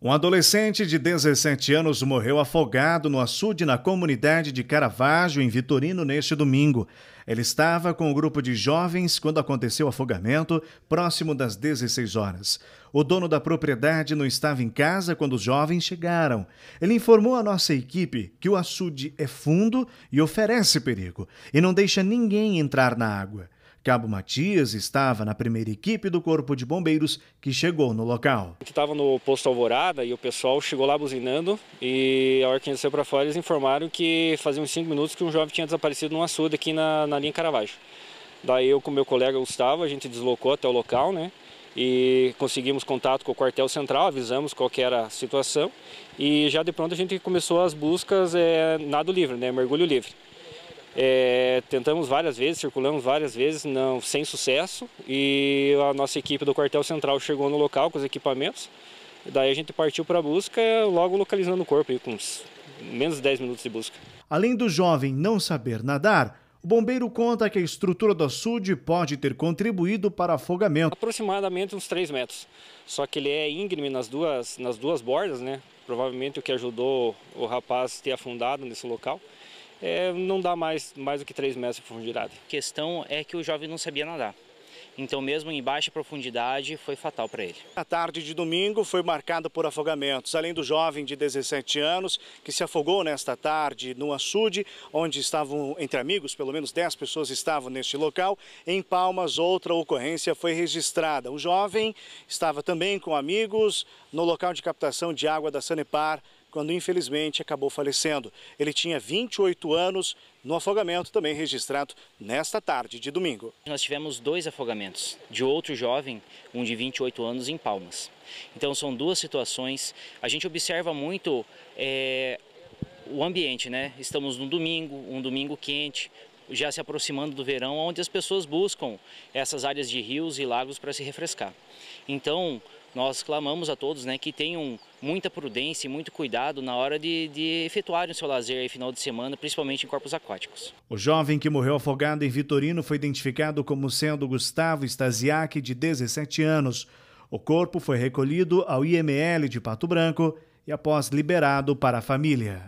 Um adolescente de 17 anos morreu afogado no açude na comunidade de Caravaggio, em Vitorino, neste domingo. Ele estava com um grupo de jovens quando aconteceu o afogamento, próximo das 16 horas. O dono da propriedade não estava em casa quando os jovens chegaram. Ele informou a nossa equipe que o açude é fundo e oferece perigo, e não deixa ninguém entrar na água. Cabo Matias estava na primeira equipe do Corpo de Bombeiros que chegou no local. A gente estava no posto Alvorada e o pessoal chegou lá buzinando e a hora que a gente saiu para fora eles informaram que fazia uns 5 minutos que um jovem tinha desaparecido num açude aqui na, na linha Caravaggio. Daí eu com meu colega Gustavo, a gente deslocou até o local, né? e conseguimos contato com o quartel central, avisamos qual era a situação e já de pronto a gente começou as buscas é, nado livre, né, mergulho livre. É, tentamos várias vezes, circulamos várias vezes, não, sem sucesso. E a nossa equipe do quartel central chegou no local com os equipamentos. Daí a gente partiu para a busca, logo localizando o corpo, aí, com menos de 10 minutos de busca. Além do jovem não saber nadar, o bombeiro conta que a estrutura do açude pode ter contribuído para afogamento. Aproximadamente uns 3 metros. Só que ele é íngreme nas duas, nas duas bordas, né? Provavelmente o que ajudou o rapaz a ter afundado nesse local é, não dá mais, mais do que 3 metros de profundidade. A questão é que o jovem não sabia nadar. Então, mesmo em baixa profundidade, foi fatal para ele. A tarde de domingo foi marcada por afogamentos. Além do jovem de 17 anos, que se afogou nesta tarde no açude, onde estavam entre amigos, pelo menos 10 pessoas estavam neste local. Em Palmas, outra ocorrência foi registrada. O jovem estava também com amigos no local de captação de água da Sanepar quando infelizmente acabou falecendo. Ele tinha 28 anos no afogamento também registrado nesta tarde de domingo. Nós tivemos dois afogamentos de outro jovem, um de 28 anos, em Palmas. Então são duas situações. A gente observa muito é, o ambiente, né? Estamos no domingo, um domingo quente, já se aproximando do verão, onde as pessoas buscam essas áreas de rios e lagos para se refrescar. Então, nós clamamos a todos né, que tenham muita prudência e muito cuidado na hora de, de efetuarem o seu lazer aí, final de semana, principalmente em corpos aquáticos. O jovem que morreu afogado em Vitorino foi identificado como sendo Gustavo Stasiak, de 17 anos. O corpo foi recolhido ao IML de Pato Branco e após liberado para a família.